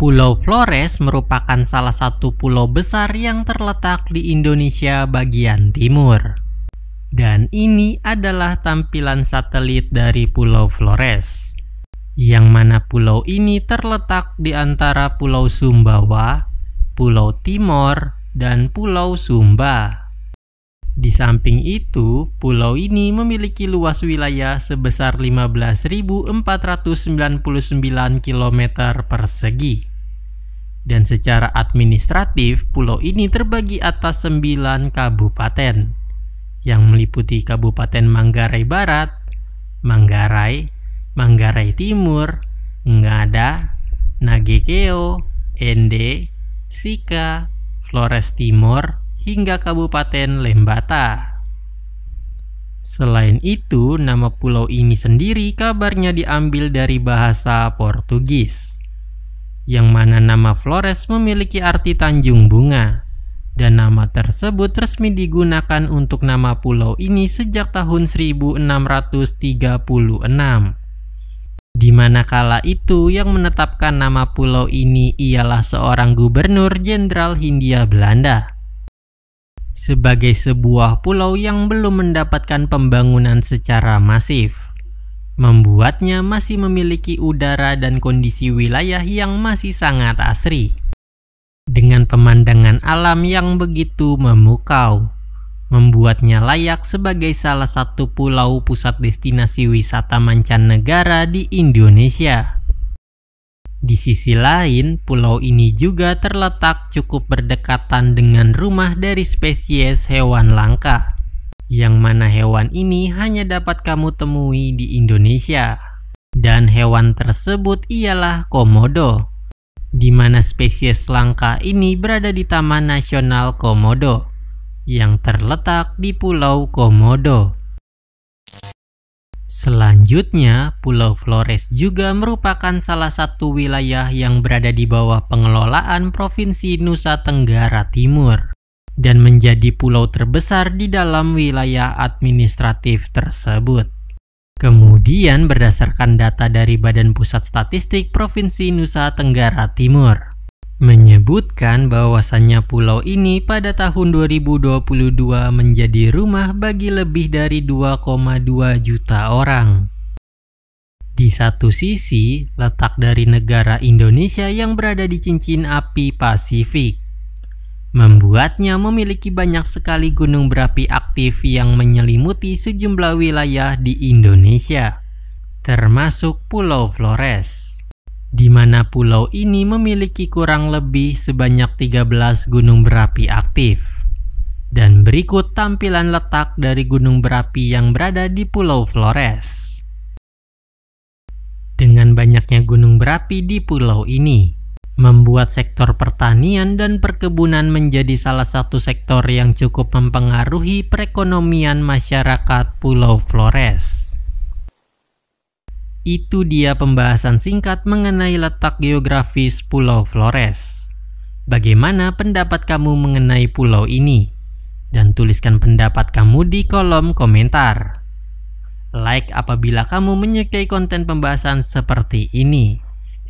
Pulau Flores merupakan salah satu pulau besar yang terletak di Indonesia bagian timur. Dan ini adalah tampilan satelit dari Pulau Flores. Yang mana pulau ini terletak di antara Pulau Sumbawa, Pulau Timor, dan Pulau Sumba. Di samping itu, pulau ini memiliki luas wilayah sebesar 15.499 km persegi dan secara administratif pulau ini terbagi atas 9 kabupaten yang meliputi Kabupaten Manggarai Barat, Manggarai, Manggarai Timur, Ngada, Nagekeo, Ende, Sika, Flores Timur, hingga Kabupaten Lembata. Selain itu, nama pulau ini sendiri kabarnya diambil dari bahasa Portugis yang mana nama Flores memiliki arti Tanjung Bunga, dan nama tersebut resmi digunakan untuk nama pulau ini sejak tahun 1636. Di mana kala itu yang menetapkan nama pulau ini ialah seorang gubernur jenderal Hindia Belanda. Sebagai sebuah pulau yang belum mendapatkan pembangunan secara masif membuatnya masih memiliki udara dan kondisi wilayah yang masih sangat asri. Dengan pemandangan alam yang begitu memukau, membuatnya layak sebagai salah satu pulau pusat destinasi wisata mancanegara di Indonesia. Di sisi lain, pulau ini juga terletak cukup berdekatan dengan rumah dari spesies hewan langka, yang mana hewan ini hanya dapat kamu temui di Indonesia. Dan hewan tersebut ialah komodo, di mana spesies langka ini berada di Taman Nasional Komodo, yang terletak di Pulau Komodo. Selanjutnya, Pulau Flores juga merupakan salah satu wilayah yang berada di bawah pengelolaan Provinsi Nusa Tenggara Timur dan menjadi pulau terbesar di dalam wilayah administratif tersebut. Kemudian berdasarkan data dari Badan Pusat Statistik Provinsi Nusa Tenggara Timur menyebutkan bahwasannya pulau ini pada tahun 2022 menjadi rumah bagi lebih dari 2,2 juta orang. Di satu sisi, letak dari negara Indonesia yang berada di cincin api Pasifik membuatnya memiliki banyak sekali gunung berapi aktif yang menyelimuti sejumlah wilayah di Indonesia, termasuk Pulau Flores, di mana pulau ini memiliki kurang lebih sebanyak 13 gunung berapi aktif. Dan berikut tampilan letak dari gunung berapi yang berada di Pulau Flores. Dengan banyaknya gunung berapi di pulau ini, membuat sektor pertanian dan perkebunan menjadi salah satu sektor yang cukup mempengaruhi perekonomian masyarakat Pulau Flores. Itu dia pembahasan singkat mengenai letak geografis Pulau Flores. Bagaimana pendapat kamu mengenai pulau ini? Dan tuliskan pendapat kamu di kolom komentar. Like apabila kamu menyukai konten pembahasan seperti ini.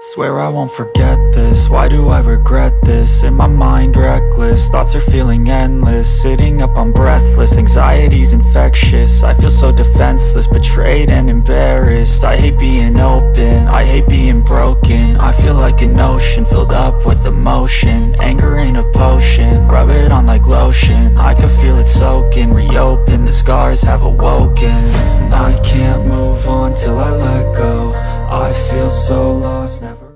Swear I won't forget this, why do I regret this? In my mind reckless, thoughts are feeling endless Sitting up, I'm breathless, anxiety's infectious I feel so defenseless, betrayed and embarrassed I hate being open, I hate being broken I feel like an ocean, filled up with emotion Anger ain't a potion, rub it on like lotion I can feel it soaking, reopen, the scars have awoken I can't move on till I let go I feel so lost, never